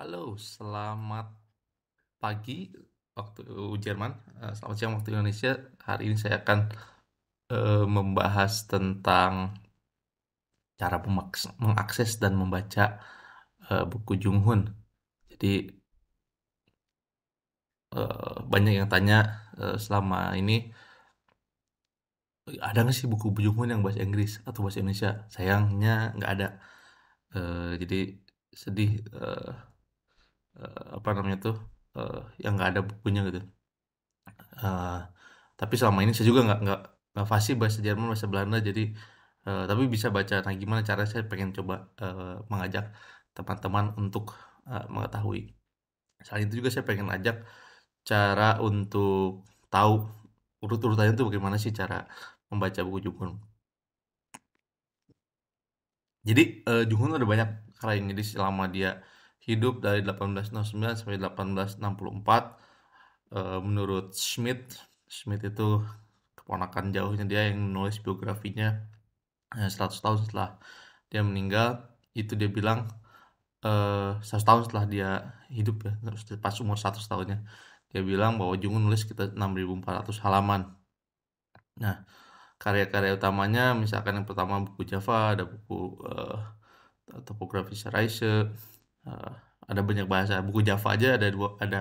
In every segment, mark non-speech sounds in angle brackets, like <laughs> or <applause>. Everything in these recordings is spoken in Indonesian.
Halo, selamat pagi waktu Jerman, eh, selamat siang waktu Indonesia. Hari ini saya akan uh, membahas tentang cara mengakses dan membaca uh, buku Junghun. Jadi uh, banyak yang tanya selama ini ada nggak sih buku Junghun yang bahasa Inggris atau bahasa Indonesia? Sayangnya nggak ada. jadi sedih uh, apa namanya tuh uh, yang nggak ada bukunya gitu uh, tapi selama ini saya juga nggak nggak nggak fasih bahasa Jerman bahasa Belanda jadi uh, tapi bisa baca nah gimana cara saya pengen coba uh, mengajak teman-teman untuk uh, mengetahui selain itu juga saya pengen ajak cara untuk tahu urut-urutannya itu bagaimana sih cara membaca buku Jungun. Jadi uh, udah ada banyak karya ini, selama dia hidup dari 1809 sampai 1864 eh, menurut Schmidt Schmidt itu keponakan jauhnya dia yang nulis biografinya 100 eh, tahun setelah dia meninggal itu dia bilang eh 100 tahun setelah dia hidup ya pas umur 100 tahunnya dia bilang bahwa Jungun nulis kita 6400 halaman nah karya-karya utamanya misalkan yang pertama buku Java ada buku uh, topografi Saraise ada banyak bahasa buku Java aja ada dua ada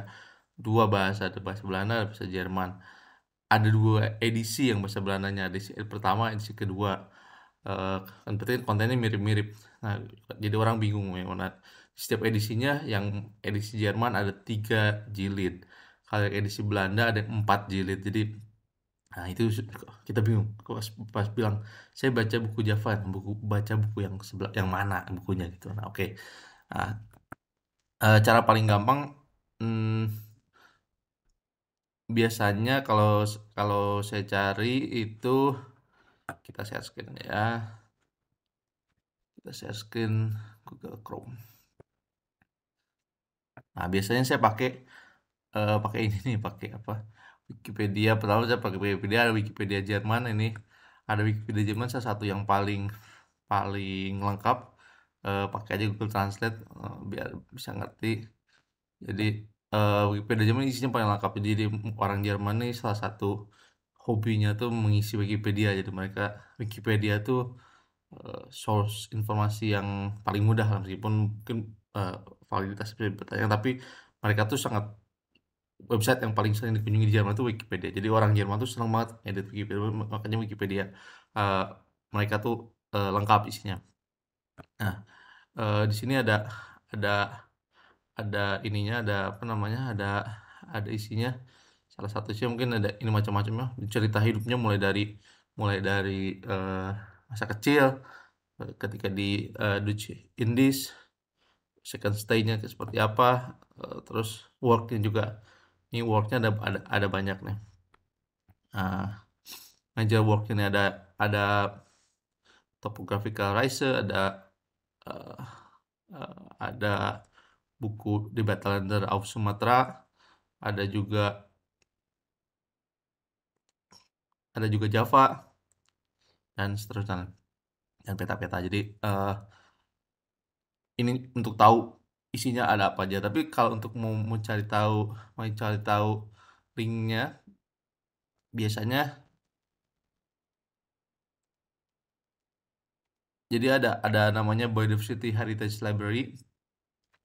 dua bahasa ada bahasa Belanda ada bahasa Jerman ada dua edisi yang bahasa Belanda nya edisi pertama edisi kedua uh, kan berarti kontennya mirip-mirip nah jadi orang bingung ya Onat setiap edisinya yang edisi Jerman ada tiga jilid kalau edisi Belanda ada empat jilid jadi nah itu kita bingung pas, pas bilang saya baca buku Java buku baca buku yang sebelah yang mana bukunya gitu nah oke okay. nah, Eh, cara paling gampang, hmm, biasanya kalau kalau saya cari itu kita share screen ya. Kita share screen Google Chrome. Nah, biasanya saya pakai, eh, pakai ini nih, pakai apa, Wikipedia. Pertama saya pakai Wikipedia, ada Wikipedia Jerman ini. Ada Wikipedia Jerman salah satu yang paling paling lengkap uh, pakai aja Google Translate uh, biar bisa ngerti jadi uh, Wikipedia Jerman isinya paling lengkap jadi orang Jerman ini salah satu hobinya tuh mengisi Wikipedia jadi mereka Wikipedia tuh uh, source informasi yang paling mudah lah meskipun mungkin uh, validitas bertanya tapi mereka tuh sangat website yang paling sering dikunjungi di Jerman itu Wikipedia. Jadi orang Jerman tuh senang banget edit Wikipedia, makanya Wikipedia uh, mereka tuh uh, lengkap isinya. Nah, e, di sini ada ada ada ininya, ada apa namanya, ada ada isinya. Salah satu sih mungkin ada ini macam-macam ya, cerita hidupnya mulai dari mulai dari, e, masa kecil, eh, ketika di, e, Dutch Indies, second stay-nya seperti apa, e, terus work-nya juga. Ini work-nya ada ada ada banyak nih. nah major work ini ada ada topographical riser ada uh, ada buku The Battlelander of Sumatra, ada juga ada juga Java dan seterusnya dan peta-peta. Jadi uh, ini untuk tahu isinya ada apa aja. Tapi kalau untuk mau mencari tahu mau cari tahu linknya biasanya jadi ada ada namanya Biodiversity Heritage Library.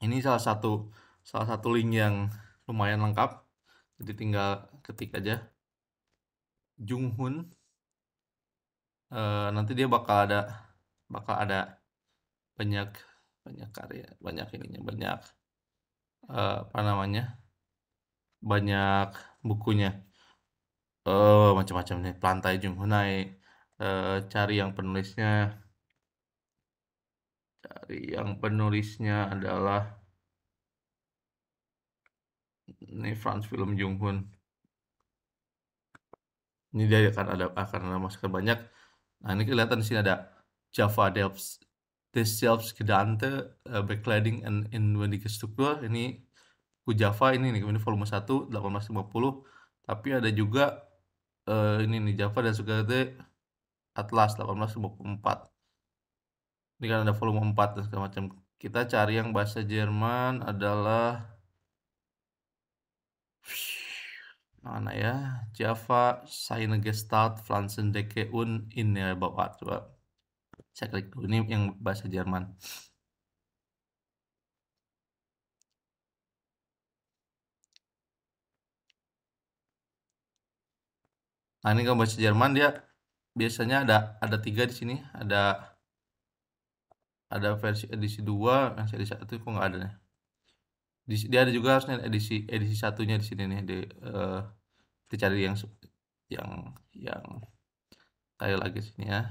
Ini salah satu salah satu link yang lumayan lengkap. Jadi tinggal ketik aja Junghun. E, nanti dia bakal ada bakal ada banyak banyak karya, banyak ininya, banyak e, apa namanya? banyak bukunya. Oh macam-macam nih, pelantai Junghunai, e, cari yang penulisnya dari yang penulisnya adalah ini Franz Film Hoon. Ini dia akan ada akan ada masker banyak. Nah ini kelihatan di sini ada Java Devs, This Selves Gedante, uh, eh, Backlighting and Inventing structure. Ini ku Java ini nih, kemudian volume 1 1850. Tapi ada juga uh, ini nih Java dan Sugate Atlas 1854 ini kan ada volume 4 dan segala macam kita cari yang bahasa Jerman adalah mana ya Java seine Gestalt Pflanzen Decke und bapak coba saya klik dulu ini yang bahasa Jerman nah ini kalau bahasa Jerman dia biasanya ada ada tiga di sini ada ada versi edisi 2 versi edisi 1 kok nggak ada nih edisi, dia ada juga harusnya edisi edisi satunya di sini nih di uh, kita cari yang yang yang tayo lagi sini ya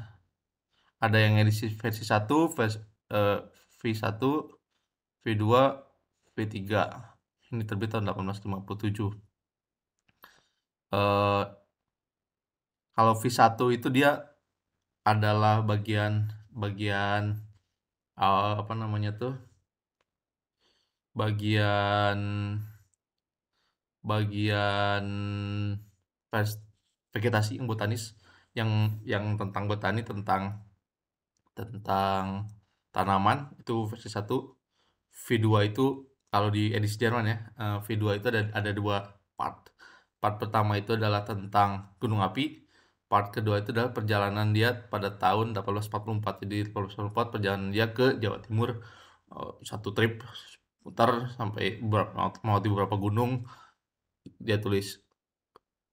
ada yang edisi versi 1 versi, uh, V1 V2 V3 ini terbit tahun 1857 uh, eh, kalau V1 itu dia adalah bagian bagian uh, apa namanya tuh bagian bagian vegetasi yang botanis yang yang tentang botani tentang tentang tanaman itu versi satu V2 itu kalau di edisi Jerman ya V2 itu ada ada dua part part pertama itu adalah tentang gunung api part kedua itu adalah perjalanan dia pada tahun 1844 jadi 1844 perjalanan dia ke Jawa Timur eh, satu trip putar sampai beberapa, mau di beberapa gunung dia tulis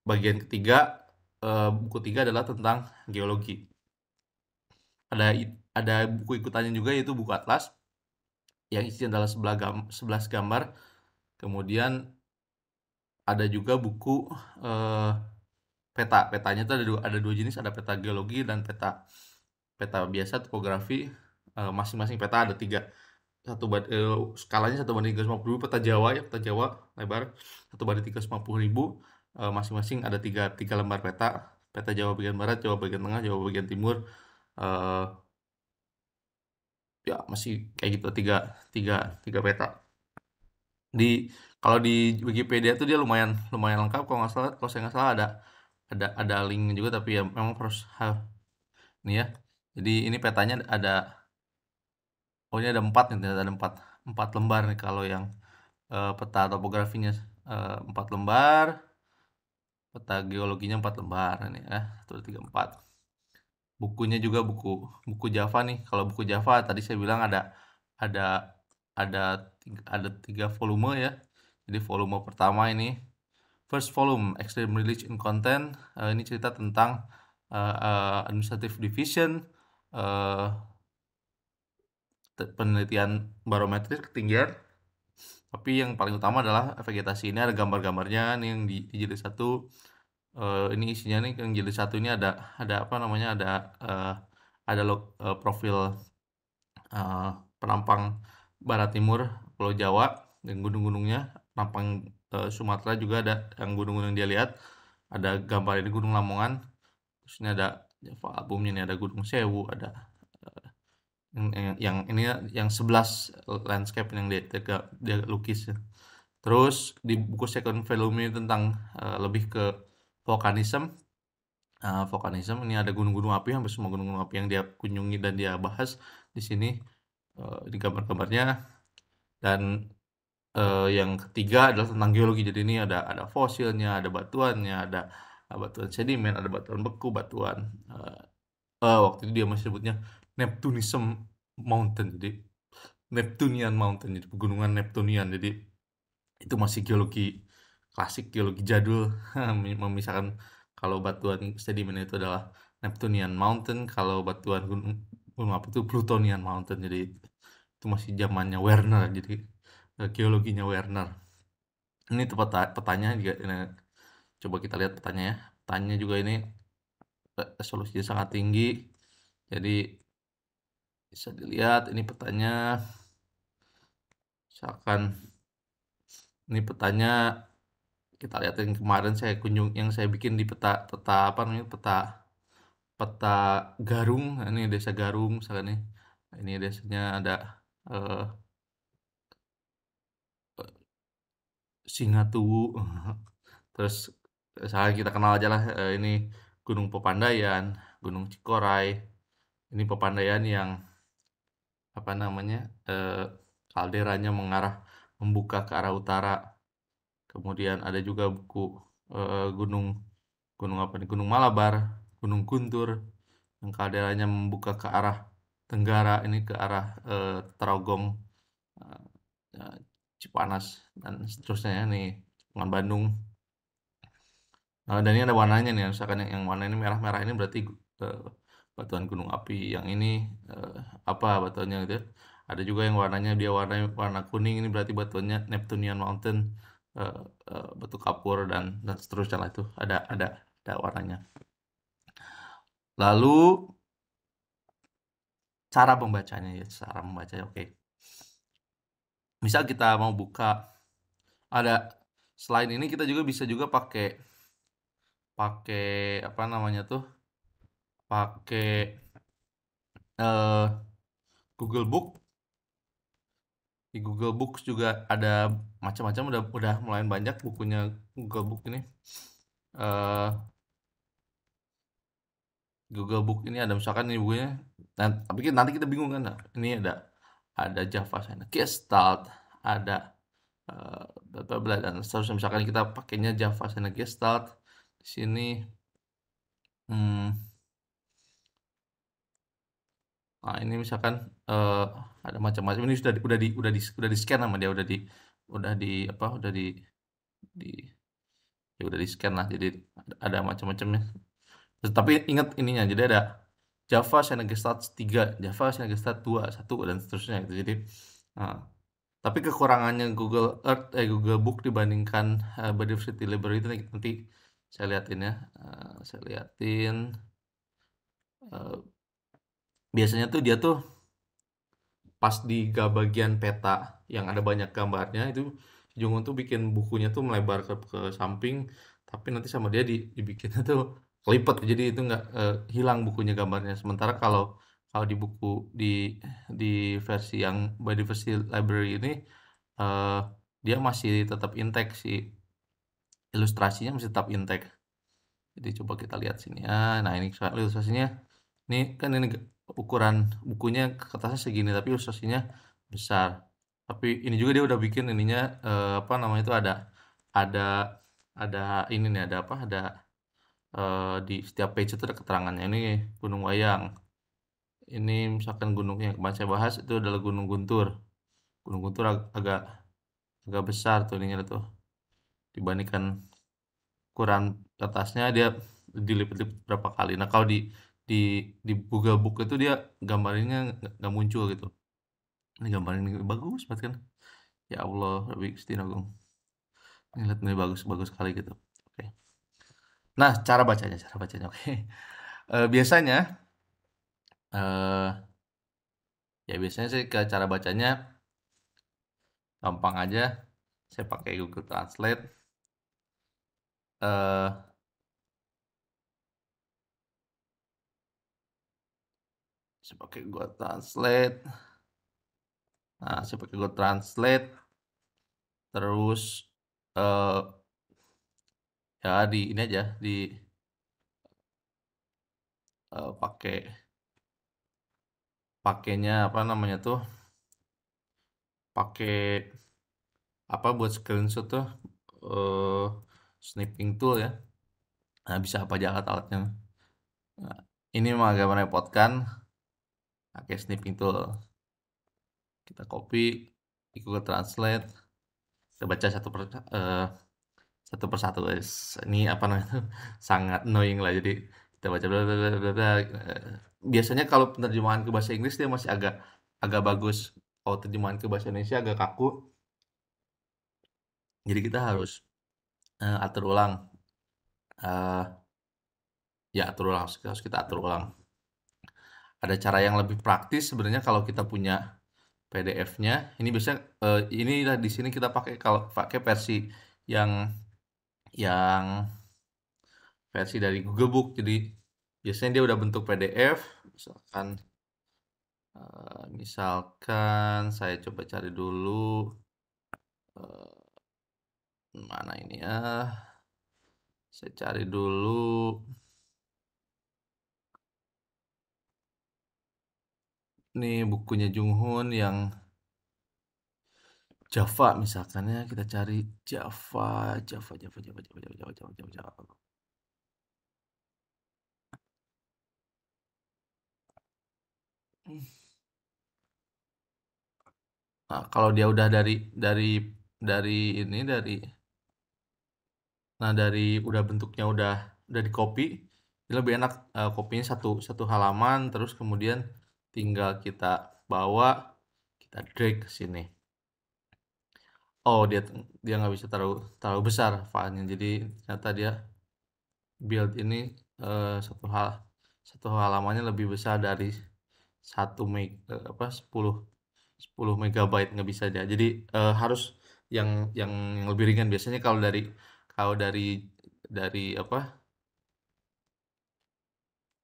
bagian ketiga eh, buku tiga adalah tentang geologi ada ada buku ikutannya juga yaitu buku atlas yang isinya adalah 11 gambar, kemudian ada juga buku eh, peta petanya itu ada dua ada dua jenis ada peta geologi dan peta peta biasa topografi eh, masing-masing e, peta ada tiga satu bad, e, skalanya satu banding tiga ratus ribu peta Jawa ya peta Jawa lebar satu banding tiga ratus ribu e, masing-masing ada tiga tiga lembar peta peta Jawa bagian barat Jawa bagian tengah Jawa bagian timur ya masih kayak gitu tiga tiga tiga peta di kalau di Wikipedia tuh dia lumayan lumayan lengkap kalau nggak salah kalau saya nggak salah ada ada ada link juga tapi ya memang harus hal ini ya jadi ini petanya ada oh ini ada empat nih ada empat empat lembar nih kalau yang uh, peta topografinya uh, empat lembar peta geologinya empat lembar ini ya satu tiga empat bukunya juga buku buku Java nih kalau buku Java tadi saya bilang ada ada ada ada tiga volume ya jadi volume pertama ini First volume Extreme Religion Content uh, ini cerita tentang uh, uh, administrative division uh, penelitian barometrik ketinggian tapi yang paling utama adalah vegetasi ini ada gambar-gambarnya nih yang di, di jilid satu uh, ini isinya nih yang jilid satu ini ada ada apa namanya ada uh, ada log, uh, profil uh, penampang barat timur pulau jawa dan gunung-gunungnya penampang Eh, Sumatera juga ada yang gunung-gunung dia lihat ada gambar ini Gunung Lamongan terus ada Java ya, albumnya ini ada Gunung Sewu ada eh, yang, ini yang 11 landscape yang dia, dia, dia lukis terus di buku second volume ini tentang uh, lebih ke vulkanisme, uh, vulkanism ini ada gunung-gunung api hampir semua gunung-gunung api yang dia kunjungi dan dia bahas di sini uh, di gambar-gambarnya dan uh, yang ketiga adalah tentang geologi. Jadi ini ada ada fosilnya, ada batuannya, ada, ah, batuan sedimen, ada batuan beku, batuan, uh, uh, waktu itu dia masih sebutnya Neptunism Mountain. Jadi Neptunian Mountain, jadi pegunungan Neptunian. Jadi itu masih geologi klasik, geologi jadul <laughs> memisahkan kalau batuan sedimen itu adalah Neptunian Mountain, kalau batuan gunung gunung apa itu Plutonian Mountain. Jadi itu masih zamannya Werner. Jadi geologinya Werner. Ini peta petanya juga ini, coba kita lihat petanya ya. Petanya juga ini eh, resolusinya sangat tinggi. Jadi bisa dilihat ini petanya misalkan ini petanya kita lihat yang kemarin saya kunjung yang saya bikin di peta peta apa namanya peta peta Garung ini desa Garung misalkan nih ini desanya ada eh, Singa tuh, <laughs> terus saya kita kenal aja lah eh, ini Gunung Pepandayan Gunung Cikorai. ini Pepandayan yang apa namanya kalderanya eh, mengarah membuka ke arah utara kemudian ada juga buku eh, Gunung Gunung apa nih Gunung Malabar Gunung Guntur yang kalderanya membuka ke arah tenggara ini ke arah eh, Trogong ya, Cipanas dan seterusnya ya nih dengan Bandung nah, dan ini ada warnanya nih misalkan yang, yang warna ini merah-merah ini berarti uh, batuan gunung api yang ini uh, apa batuannya gitu ya. ada juga yang warnanya dia warna warna kuning ini berarti batuannya Neptunian Mountain uh, uh, batu kapur dan dan seterusnya lah itu ada ada ada warnanya lalu cara membacanya ya cara membacanya oke okay misal kita mau buka ada selain ini kita juga bisa juga pakai pakai apa namanya tuh pakai uh, Google Book di Google Books juga ada macam-macam udah udah mulai banyak bukunya Google Book ini uh, Google Book ini ada misalkan ini bukunya dan tapi nanti kita bingung kan ini ada ada Java sana Gestalt, ada eh, bla uh, bla dan seterusnya misalkan kita pakainya Java sana Gestalt di sini hmm, nah ini misalkan uh, ada macam-macam ini sudah sudah di sudah di sudah di scan sama dia sudah di sudah di apa sudah di di ya udah di scan lah jadi ada macam-macamnya tapi ingat ininya jadi ada Java nge-start 3, Java nge-start 2, 1 dan seterusnya gitu. Jadi uh, tapi kekurangannya Google Earth eh Google Book dibandingkan uh, Biodiversity Library itu nanti saya liatin ya. Uh, saya liatin uh, biasanya tuh dia tuh pas di bagian peta yang ada banyak gambarnya itu Jungun tuh bikin bukunya tuh melebar ke, ke samping tapi nanti sama dia di, dibikinnya tuh kelipet jadi itu nggak uh, hilang bukunya gambarnya sementara kalau kalau di buku di di versi yang biodiversity library ini uh, dia masih tetap intek si ilustrasinya masih tetap intek jadi coba kita lihat sini ya nah ini kan ilustrasinya ini kan ini ukuran bukunya kertasnya segini tapi ilustrasinya besar tapi ini juga dia udah bikin ininya uh, apa namanya itu ada ada ada ini nih ada apa ada eh, di setiap page itu ada keterangannya ini Gunung Wayang ini misalkan gunungnya yang kemarin saya bahas itu adalah Gunung Guntur Gunung Guntur ag agak agak besar tuh ini tuh dibandingkan ukuran atasnya dia dilipet-lipet berapa kali nah kalau di di di Google Book itu dia gambarnya nggak muncul gitu ini gambarnya ini bagus banget kan ya Allah Rabbi Gusti Agung ini lihat ini bagus bagus sekali gitu Nah, cara bacanya, cara bacanya. Oke. Okay. <laughs> Uh, eh, biasanya uh, ya biasanya sih ke cara bacanya gampang aja. Saya pakai Google Translate. Uh, saya pakai Google Translate. Nah, saya pakai Google Translate. Terus uh, ya di ini aja di uh, pakai pakainya apa namanya tuh pakai apa buat screenshot tuh uh, snipping tool ya nah bisa apa aja alat-alatnya nah, ini memang agak merepotkan pakai snipping tool kita copy ikut translate kita baca satu per uh, satu persatu guys ini apa namanya itu <laughs> sangat annoying lah jadi kita baca bla bla bla bla eh, biasanya kalau penerjemahan ke bahasa Inggris dia masih agak agak bagus kalau terjemahan ke bahasa Indonesia agak kaku jadi kita harus uh, atur ulang uh, ya atur ulang harus kita atur ulang ada cara yang lebih praktis sebenarnya kalau kita punya PDF-nya ini biasanya uh, ini di sini kita pakai kalau pakai versi yang yang versi dari Google Book. Jadi biasanya dia udah bentuk PDF. Misalkan eh, misalkan saya coba cari dulu eh, mana ini ya. Saya cari dulu ini bukunya Junghun yang Java misalkan ya kita cari Java Java Java Java Java Java Java Java Java, Java. Nah, kalau dia udah dari dari dari ini dari nah dari udah bentuknya udah udah di copy ini lebih enak uh, eh, kopinya satu satu halaman terus kemudian tinggal kita bawa kita drag ke sini oh dia dia nggak bisa terlalu terlalu besar faannya jadi ternyata dia build ini uh, satu hal satu halamannya lebih besar dari satu meg eh, apa 10 10 megabyte nggak bisa dia jadi uh, harus yang yang yang lebih ringan biasanya kalau dari kalau dari dari apa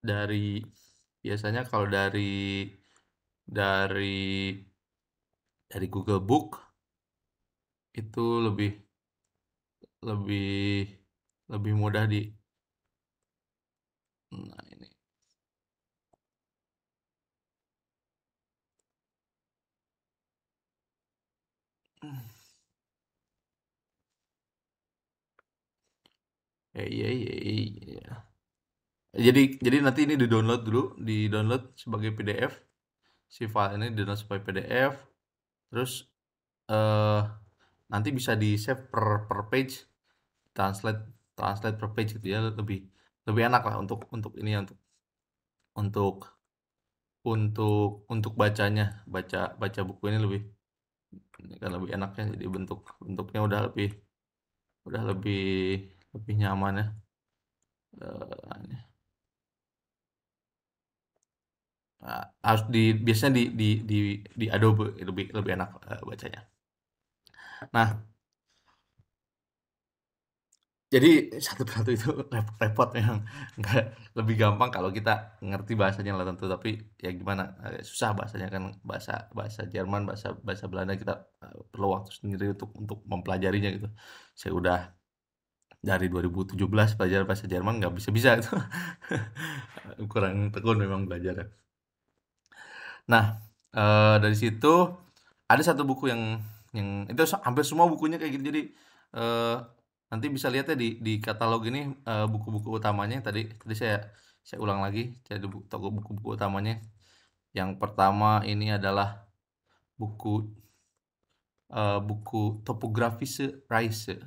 dari biasanya kalau dari dari dari Google Book itu lebih lebih lebih mudah di nah ini eh, iya iya iya jadi jadi nanti ini di download dulu di download sebagai PDF si file ini di download sebagai PDF terus uh, nanti bisa di save per per page translate translate per page gitu ya lebih lebih enak lah untuk untuk ini ya, untuk untuk untuk untuk bacanya baca baca buku ini lebih ini kan lebih enaknya jadi bentuk bentuknya udah lebih udah lebih lebih nyaman ya uh, ini. Nah, harus di biasanya di di di di Adobe lebih lebih enak uh, bacanya Nah, jadi satu satu itu repot yang nggak lebih gampang kalau kita ngerti bahasanya lah tentu tapi ya gimana eh, susah bahasanya kan bahasa bahasa Jerman bahasa bahasa Belanda kita eh, perlu waktu sendiri untuk untuk mempelajarinya gitu saya udah dari 2017 belajar bahasa Jerman nggak bisa bisa itu <laughs> kurang tekun memang belajar nah eh, dari situ ada satu buku yang yang itu hampir semua bukunya kayak gitu jadi uh, nanti bisa lihat ya di di katalog ini eh, buku-buku uh, utamanya tadi tadi saya saya ulang lagi jadi buku, toko buku-buku utamanya yang pertama ini adalah buku uh, buku topografische Reise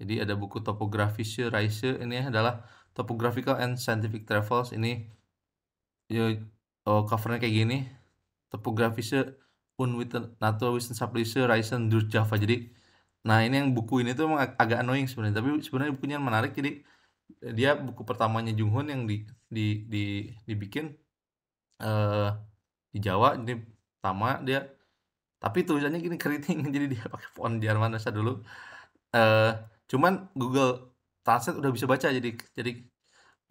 jadi ada buku topografische Reise ini adalah topographical and scientific travels ini ya, oh, covernya kayak gini topografische pun with nato wis saplise Ryzen dur java jadi nah ini yang buku ini tuh emang agak annoying sebenarnya tapi sebenarnya bukunya menarik jadi dia buku pertamanya Jung Hun yang di di di dibikin uh, di Jawa ini pertama dia tapi tulisannya gini keriting <laughs> jadi dia pakai font Jerman dulu uh, cuman Google Translate udah bisa baca jadi jadi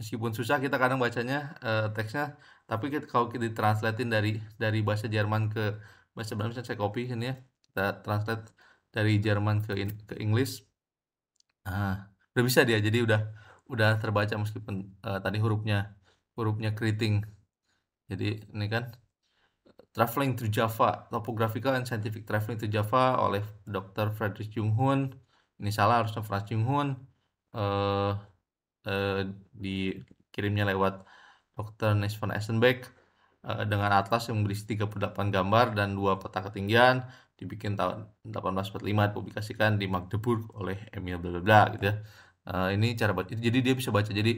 meskipun susah kita kadang bacanya uh, teksnya tapi kalau kita translatein dari dari bahasa Jerman ke bahasa Belanda saya copy sini ya kita translate dari Jerman ke in, ke Inggris nah udah bisa dia jadi udah udah terbaca meskipun uh, tadi hurufnya hurufnya keriting jadi ini kan Traveling to Java, Topographical and Scientific Traveling to Java oleh Dr. Frederick Junghun. Ini salah harusnya Franz Junghun. Uh, uh, dikirimnya lewat Dr. Nesvan Essenbeck Eh, dengan atlas yang berisi 38 gambar dan dua peta ketinggian dibikin tahun 1845 dipublikasikan di Magdeburg oleh Emil bla bla bla gitu ya. Uh, ini cara baca jadi dia bisa baca jadi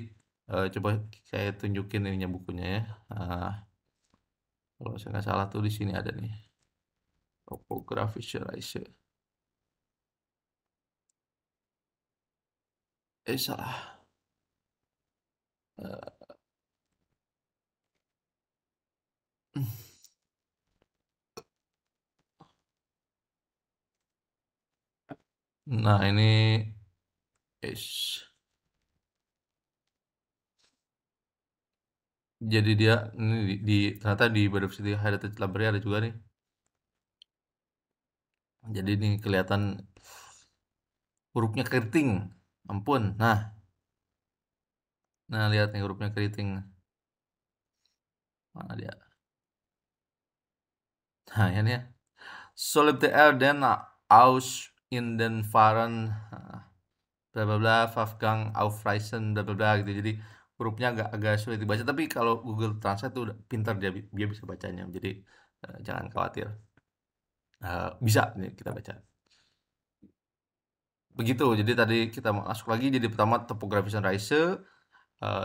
uh, coba saya tunjukin ininya bukunya ya. Uh, kalau saya nggak salah tuh di sini ada nih. Topography Eh salah. Uh, Nah, ini ish. Jadi dia ini di, di ternyata di Bedok City Heritage Library ada juga nih. Jadi ini kelihatan hurufnya keriting. Ampun. Nah. Nah, lihat nih hurufnya keriting. Mana dia? Ha, nah, yani solib de elden uh, aus in den Faren uh, bla bla bla Fafgang Aufreisen bla bla bla gitu. Jadi hurufnya agak agak sulit dibaca tapi kalau Google Translate tuh pintar dia dia bisa bacanya. Jadi uh, jangan khawatir. bisa nih kita baca. Begitu. Jadi tadi kita masuk lagi jadi pertama topografi Sunrise.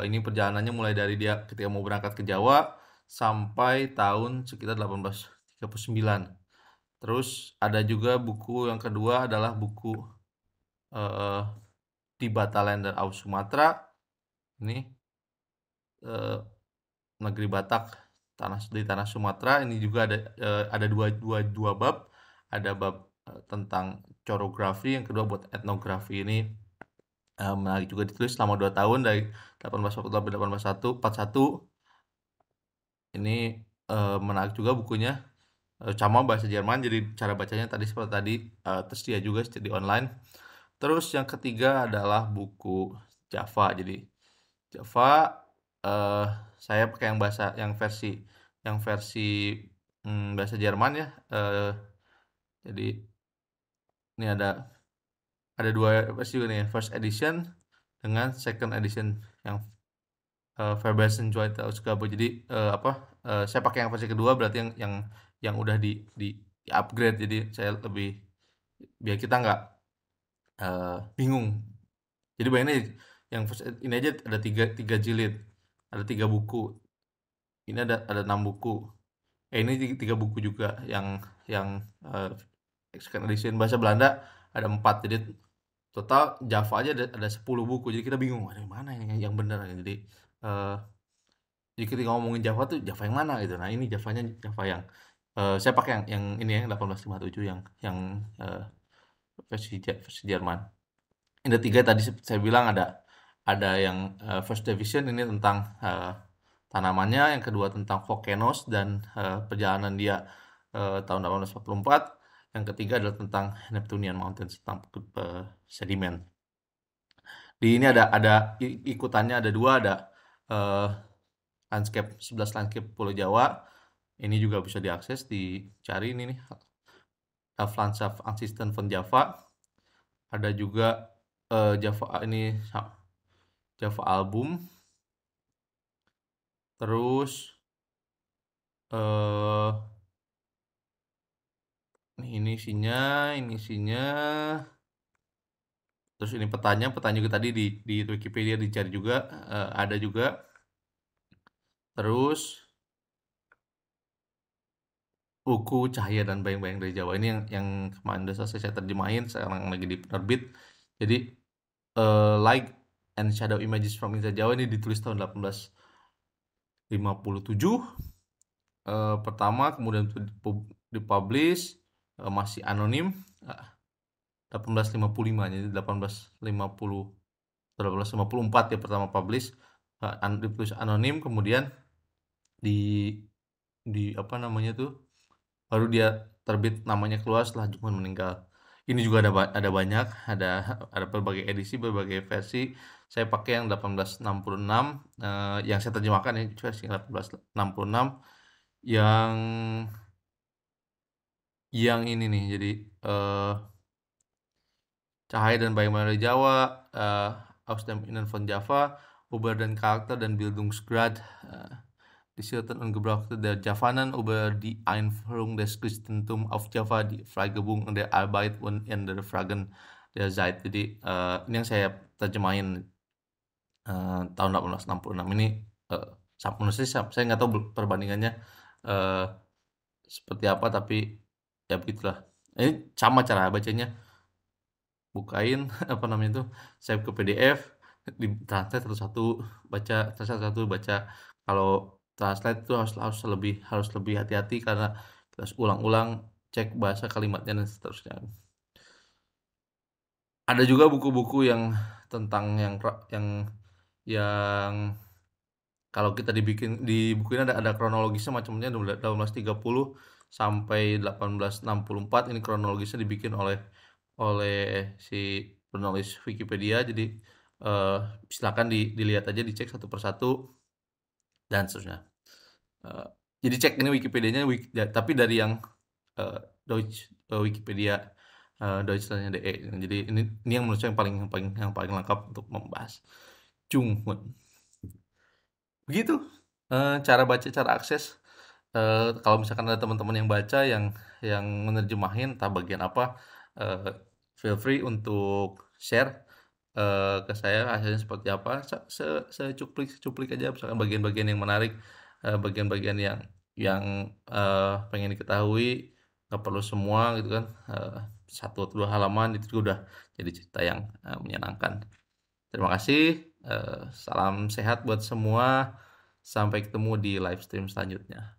ini perjalanannya mulai dari dia ketika mau berangkat ke Jawa sampai tahun sekitar 18 39. Terus ada juga buku yang kedua adalah buku uh, eh, Tibatalen dan Aus Sumatera. Ini uh, negeri Batak tanah di tanah Sumatera ini juga ada uh, ada dua dua dua bab. Ada bab uh, tentang corografi, yang kedua buat etnografi ini menarik menarik juga ditulis selama 2 tahun dari 1841 sampai 1841. Ini uh, menarik juga bukunya Eh, sama bahasa Jerman jadi cara bacanya tadi seperti tadi uh, eh, tersedia juga jadi online terus yang ketiga adalah buku Java jadi Java uh, saya pakai yang bahasa yang versi yang versi hmm, bahasa Jerman ya uh, jadi ini ada ada dua versi juga nih ya. first edition dengan second edition yang uh, Verbasen Joy jadi uh, apa uh, saya pakai yang versi kedua berarti yang yang yang udah di di, di upgrade jadi saya lebih biar kita nggak uh, bingung jadi bayangin yang first ini aja ada tiga tiga jilid ada tiga buku ini ada ada enam buku eh ini tiga, buku juga yang yang uh, second edition bahasa Belanda ada empat jadi total Java aja ada, ada 10 buku jadi kita bingung ada yang mana yang, yang benar jadi uh, jadi ketika ngomongin Java tuh Java yang mana gitu nah ini Javanya Java yang uh, saya pakai yang yang ini ya yang 1857 yang yang uh, versi versi Jerman ini ketiga tiga tadi saya bilang ada ada yang uh, first division ini tentang uh, tanamannya yang kedua tentang volcanoes dan uh, perjalanan dia uh, tahun 1844 yang ketiga adalah tentang Neptunian Mountains tentang uh, sedimen di ini ada ada ikutannya ada dua ada uh, landscape 11 landscape Pulau Jawa ini juga bisa diakses dicari ini nih. Avalanche Assistant von Java. Ada juga uh, Java ini Java album. Terus eh uh, ini isinya, ini isinya. Terus ini petanya, petanya juga tadi di, di Wikipedia dicari juga, uh, ada juga. Terus Uku, Cahaya dan Bayang-Bayang dari Jawa ini yang yang kemarin udah selesai saya terjemahin sekarang lagi di penerbit Jadi uh, Light and Shadow Images from Indonesia Jawa ini ditulis tahun 1857 uh, eh, pertama kemudian dipublish uh, masih anonim ah, uh, 1855 jadi 1850 1854 ya pertama publish uh, an ditulis anonim kemudian di di apa namanya tuh baru dia terbit namanya keluar setelah Jungkook meninggal ini juga ada ada banyak ada ada berbagai edisi berbagai versi saya pakai yang 1866 eh, yang saya terjemahkan ya versi 1866 yang yang ini nih jadi eh, Cahaya dan bayang dari Jawa, eh, Aus dan Inan von Java, Uber dan Karakter, dan Bildungsgrad. Eh, Die sollten ungebrauchte der Javanen über die Einführung des Christentums auf Java, die Fragebung der Arbeit und andere Fragen der Zeit. Jadi uh, ini yang saya terjemahin uh, tahun 1866 ini uh, eh, Samunusi saya nggak tahu perbandingannya uh, seperti apa tapi ya begitulah. Ini sama cara bacanya. Bukain <laughs> apa namanya itu save ke PDF di translate satu satu baca satu satu baca kalau translate itu harus harus lebih harus lebih hati-hati karena kita ulang-ulang cek bahasa kalimatnya dan seterusnya. Ada juga buku-buku yang tentang yang yang yang kalau kita dibikin di buku ini ada ada kronologisnya macamnya 1830 sampai 1864 ini kronologisnya dibikin oleh oleh si penulis Wikipedia jadi eh, silakan di, dilihat aja dicek satu persatu dan seterusnya. Uh, jadi cek ini Wikipedia nya, tapi dari yang uh, Deutsch uh, Wikipedia uh, Deutschlandnya DE. Jadi ini ini yang menurut saya yang paling yang paling yang paling lengkap untuk membahas Chunghun. Begitu uh, cara baca, cara akses. Uh, kalau misalkan ada teman-teman yang baca yang yang menerjemahin entah bagian apa, uh, feel free untuk share uh, ke saya hasilnya seperti apa saya, cuplik cuplik aja misalkan bagian-bagian yang menarik eh, bagian-bagian uh, yang yang uh, pengen diketahui nggak perlu semua gitu kan uh, satu atau dua halaman itu juga udah jadi cerita yang uh, menyenangkan terima kasih uh, salam sehat buat semua sampai ketemu di live stream selanjutnya